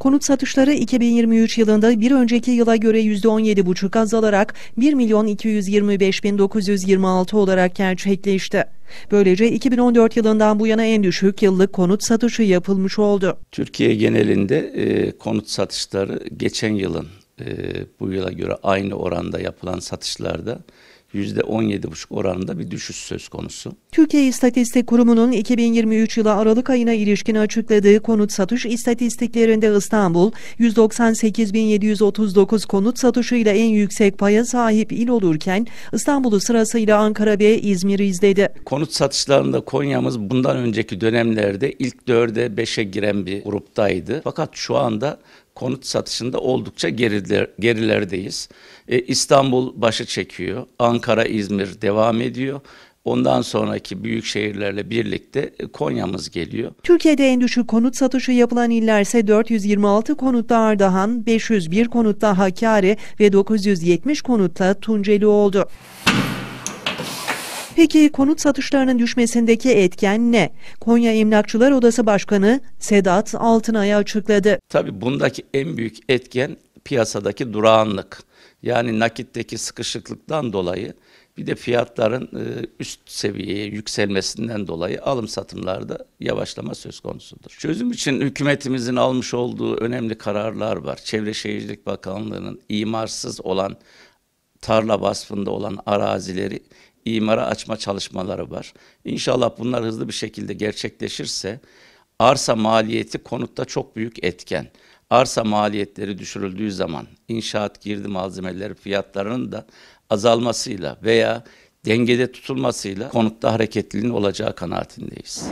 Konut satışları 2023 yılında bir önceki yıla göre %17,5 azalarak 1 milyon 225 bin 926 olarak gerçekleşti. Böylece 2014 yılından bu yana en düşük yıllık konut satışı yapılmış oldu. Türkiye genelinde e, konut satışları geçen yılın e, bu yıla göre aynı oranda yapılan satışlarda %17,5 oranında bir düşüş söz konusu. Türkiye İstatistik Kurumu'nun 2023 yılı Aralık ayına ilişkin açıkladığı konut satış istatistiklerinde İstanbul 198.739 konut satışıyla en yüksek paya sahip il olurken İstanbul'u sırasıyla Ankara ve İzmir izledi. Konut satışlarında Konya'mız bundan önceki dönemlerde ilk 4'e beşe giren bir gruptaydı. Fakat şu anda konut satışında oldukça geriler, gerilerdeyiz. E, İstanbul başı çekiyor, Ankara, İzmir devam ediyor. Ondan sonraki büyük şehirlerle birlikte e, Konya'mız geliyor. Türkiye'de en düşük konut satışı yapılan iller ise 426 konutta Ardahan, 501 konutta Hakkari ve 970 konutta Tunceli oldu. Peki konut satışlarının düşmesindeki etken ne? Konya Emlakçılar Odası Başkanı Sedat Altınay'a açıkladı. Tabii bundaki en büyük etken piyasadaki durağanlık. Yani nakitteki sıkışıklıktan dolayı bir de fiyatların e, üst seviyeye yükselmesinden dolayı alım satımlarda yavaşlama söz konusudur. Çözüm için hükümetimizin almış olduğu önemli kararlar var. Çevre Şehircilik Bakanlığı'nın imarsız olan tarla vasfında olan arazileri imara açma çalışmaları var. İnşallah bunlar hızlı bir şekilde gerçekleşirse arsa maliyeti konutta çok büyük etken. Arsa maliyetleri düşürüldüğü zaman inşaat girdi malzemeleri fiyatlarının da azalmasıyla veya dengede tutulmasıyla konutta hareketliliğin olacağı kanaatindeyiz.